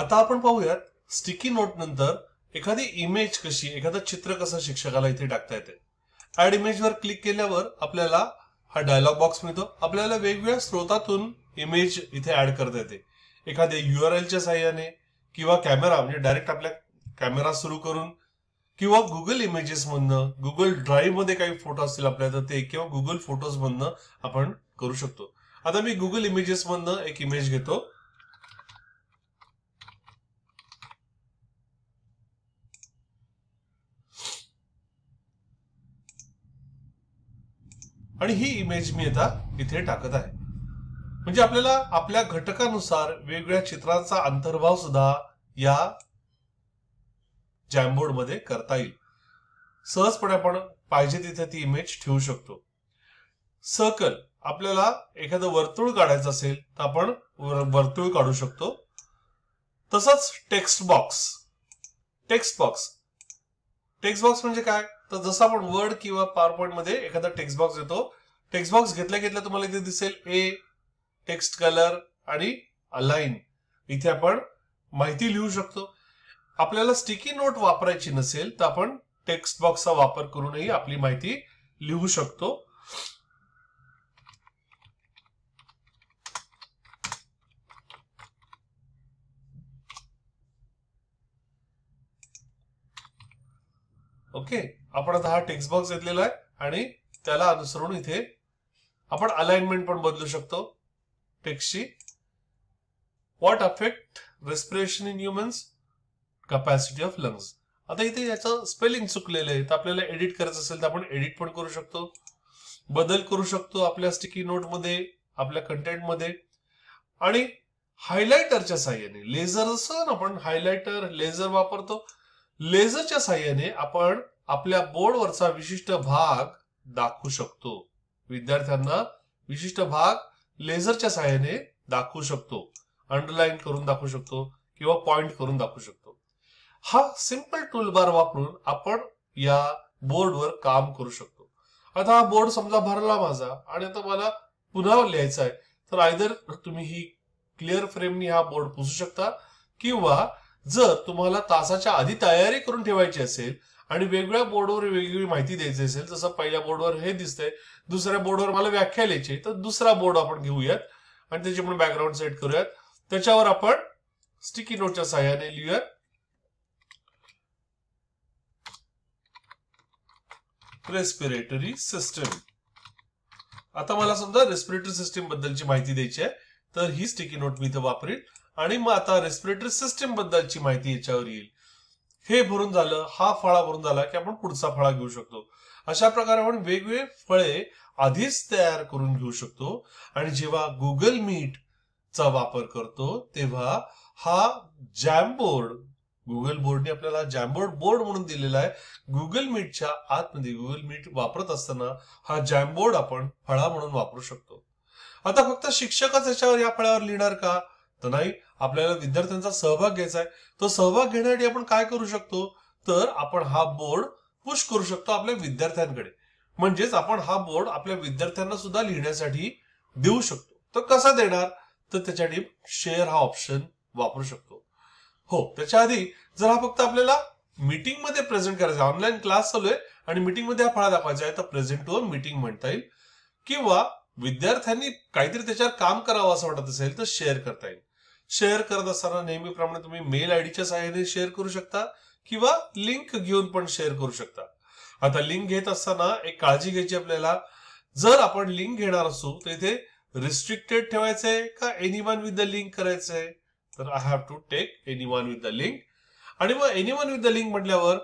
आता आपण पाहूयात स्टिकी नोट नंतर एखादी इमेज कशी एखादं चित्र कसं शिक्षकाला इथे टाकता येते ऍड इमेज वर क्लिक केल्यावर आपल्याला हा डायलॉग बॉक्स मिळतो आपल्याला वेगवेगळ्या स्रोतातून इमेज इथे ऍड करता येते एखाद्या युआरएलच्या साह्याने किंवा कॅमेरा म्हणजे डायरेक्ट आपल्या कॅमेरा सुरू करून किंवा गुगल इमेजेस मधनं गुगल ड्राईव्ह मध्ये काही फोटो असतील आपल्या ते किंवा गुगल फोटोज मधनं आपण करू शकतो आता मी गुगल इमेजेस मधनं एक इमेज घेतो आणि ही इमेज मी आता इथे टाकत आहे म्हणजे आपल्याला आपल्या घटकानुसार वेगवेगळ्या चित्रांचा अंतर्भाव सुद्धा या जॅमबोर्ड मध्ये करता येईल सहजपणे आपण पाहिजे तिथे ती इमेज ठेवू शकतो सर्कल आपल्याला एखादं वर्तुळ काढायचं असेल तर आपण वर्तुळ काढू शकतो तसंच text box text box text box म्हणजे काय तर जसं आपण वर्ड किंवा पॉवर पॉईंट मध्ये एखादा टेक्स्ट बॉक्स येतो टेक्स्ट बॉक्स घेतल्या घेतल्या तुम्हाला इथे दिसेल ए टेक्स्ट कलर आणि अलाइन इथे आपण माहिती लिहू शकतो आपल्याला स्टिकी नोट वापरायची नसेल तर आपण टेक्स्ट बॉक्सचा वापर करूनही आपली माहिती लिहू शकतो ओके okay. आपण आता हा टेक्स्ट बॉक्स घेतलेला आहे आणि त्याला अनुसरून इथे आपण अलाइनमेंट पण बदलू शकतो टेक्स्टची what affect respiration in humans capacity of lungs आता इथे याचं स्पेलिंग चुकलेलं आहे तर आपल्याला एडिट करायचं असेल तर आपण एडिट पण करू शकतो बदल करू शकतो आपल्या स्टिकी नोटमध्ये आपल्या कंटेंटमध्ये आणि हायलायटरच्या साह्याने लेझर असं ना आपण हायलायटर लेझर वापरतो लेझरच्या साह्याने आपण आपल्या बोर्डवरचा विशिष्ट भाग दाखवू शकतो विद्यार्थ्यांना विशिष्ट भाग लेझरच्या सहाय्याने दाखवू शकतो अंडरलाईन करून दाखवू शकतो किंवा पॉइंट करून दाखवू शकतो हा सिंपल टूलबार वापरून आपण या बोर्डवर काम करू शकतो आता हा बोर्ड समजा भरला माझा आणि आता मला पुन्हा लिहायचा आहे तर आयदर तुम्ही ही क्लिअर फ्रेमनी हा बोर्ड पुसू शकता किंवा जर तुम्हाला तासाच्या आधी तयारी करून ठेवायची असेल आणि वेगळ्या बोर्डवर वेगवेगळी माहिती द्यायची असेल जसं पहिल्या बोर्डवर हे दिसतंय दुसऱ्या बोर्डवर मला व्याख्या लिहायची तर दुसरा बोर्ड आपण घेऊयात आणि त्याची आपण बॅकग्राऊंड सेट करूयात त्याच्यावर आपण स्टिकी नोटच्या सहाय्याने लिहूयात रेस्पिरेटरी सिस्टम आता मला समजा रेस्पिरेटरी सिस्टीम बद्दलची माहिती द्यायची आहे तर ही स्टिकी नोट मी इथे वापरेल आणि मग आता रेस्पिरेटरी सिस्टीम बद्दलची माहिती याच्यावर येईल हे भरून झालं हा फळा भरून झाला की आपण पुढचा फळा घेऊ शकतो अशा प्रकारे आपण वेगवेगळे फळे आधीच तयार करून घेऊ शकतो आणि जेव्हा गुगल मीट चा वापर करतो तेव्हा हा जॅमबोर्ड गुगल बोर्डने आपल्याला जॅमबोर्ड बोर्ड म्हणून दिलेला आहे गुगल मीटच्या आतमध्ये गुगल मीट वापरत असताना हा बोर्ड आपण फळा म्हणून वापरू शकतो आता फक्त शिक्षकच याच्यावर या फळावर लिहिणार का तर नाही आपल्याला विद्यार्थ्यांचा सहभाग घ्यायचा आहे तो सहभाग घेण्यासाठी आपण काय करू शकतो तर आपण हा बोर्ड पुश करू शकतो आपल्या विद्यार्थ्यांकडे म्हणजेच आपण हा बोर्ड आपल्या विद्यार्थ्यांना सुद्धा लिहिण्यासाठी देऊ शकतो तर कसा देणार तर त्याच्यासाठी शेअर हा ऑप्शन वापरू शकतो हो त्याच्या आधी जर हा फक्त आपल्याला मीटिंग मध्ये प्रेझेंट करायचा ऑनलाईन क्लास चालू आहे आणि मीटिंग मध्ये हा फळा दाखवायचा आहे तर प्रेझेंट वर मीटिंग म्हणता येईल किंवा विद्यार्थ्यांनी काहीतरी त्याच्यावर काम करावं असं वाटत असेल तर शेअर करता येईल शेअर करत असताना नेहमीप्रमाणे तुम्ही मेल आयडीच्या सहाय्याने शेअर करू शकता किंवा लिंक घेऊन पण शेअर करू शकता आता लिंक घेत असताना एक काळजी घ्यायची आपल्याला जर आपण लिंक घेणार असू तर इथे रिस्ट्रिक्टेड ठेवायचंय का एनिवन विथ द लिंक करायचंय तर I have to take anyone with the link आणि मग एनिवन विथ द लिंक म्हटल्यावर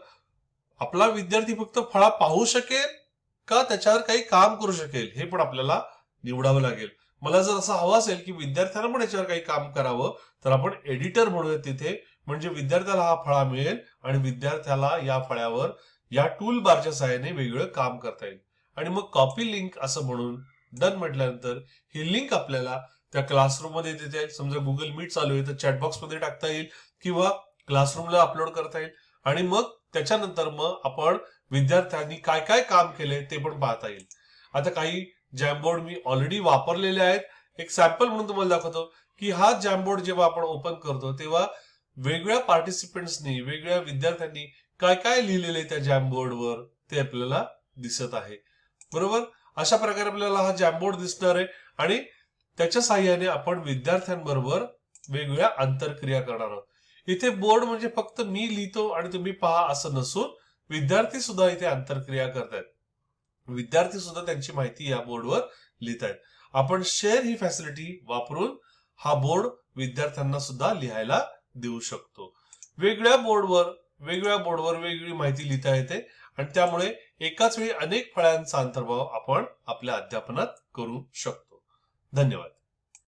आपला विद्यार्थी फक्त फळा पाहू शकेल का त्याच्यावर काही काम करू शकेल हे पण आपल्याला निवडावं लागेल मला जर असं हवं असेल की विद्यार्थ्यांना पण याच्यावर काही काम करावं तर आपण एडिटर म्हणूया तिथे म्हणजे विद्यार्थ्याला हा फळा मिळेल आणि विद्यार्थ्याला या फळ्यावर या टूल बारच्या सहाय्याने वेगळं काम करता येईल आणि मग कॉपी लिंक असं म्हणून डन म्हटल्यानंतर ही लिंक आपल्याला त्या क्लासरूम मध्ये तिथे समजा गुगल मीट चालू आहे तर चॅटबॉक्स मध्ये टाकता येईल किंवा क्लासरूमला अपलोड करता येईल आणि मग त्याच्यानंतर मग आपण विद्यार्थ्यांनी काय काय काम केले ते पण पाहता येईल आता काही जॅमबोर्ड मी ऑलरेडी वापरलेले आहेत एक सॅम्पल म्हणून तुम्हाला दाखवतो की हा जॅमबोर्ड जेव्हा आपण ओपन करतो तेव्हा वेगळ्या पार्टिसिपंट्सनी वेगळ्या विद्यार्थ्यांनी काय काय लिहिलेले त्या जॅमबोर्डवर ते आपल्याला दिसत आहे बरोबर अशा प्रकारे आपल्याला हा जॅमबोर्ड दिसणार आहे आणि त्याच्या साह्याने आपण विद्यार्थ्यांबरोबर वेगवेगळ्या आंतरक्रिया करणार आहोत इथे बोर्ड म्हणजे फक्त मी लिहितो आणि तुम्ही पहा असं नसून विद्यार्थी सुद्धा इथे आंतरक्रिया करतायत विद्यार्थी सुद्धा त्यांची माहिती या बोर्डवर लिहित आहेत आपण शेअर ही फॅसिलिटी वापरून हा बोर्ड विद्यार्थ्यांना सुद्धा लिहायला देऊ शकतो वेगळ्या बोर्डवर वेगळ्या बोर्डवर वेगळी माहिती लिहिता येते आणि त्यामुळे एकाच वेळी अनेक फळांचा अंतर्भाव आपण आपल्या अध्यापनात करू शकतो धन्यवाद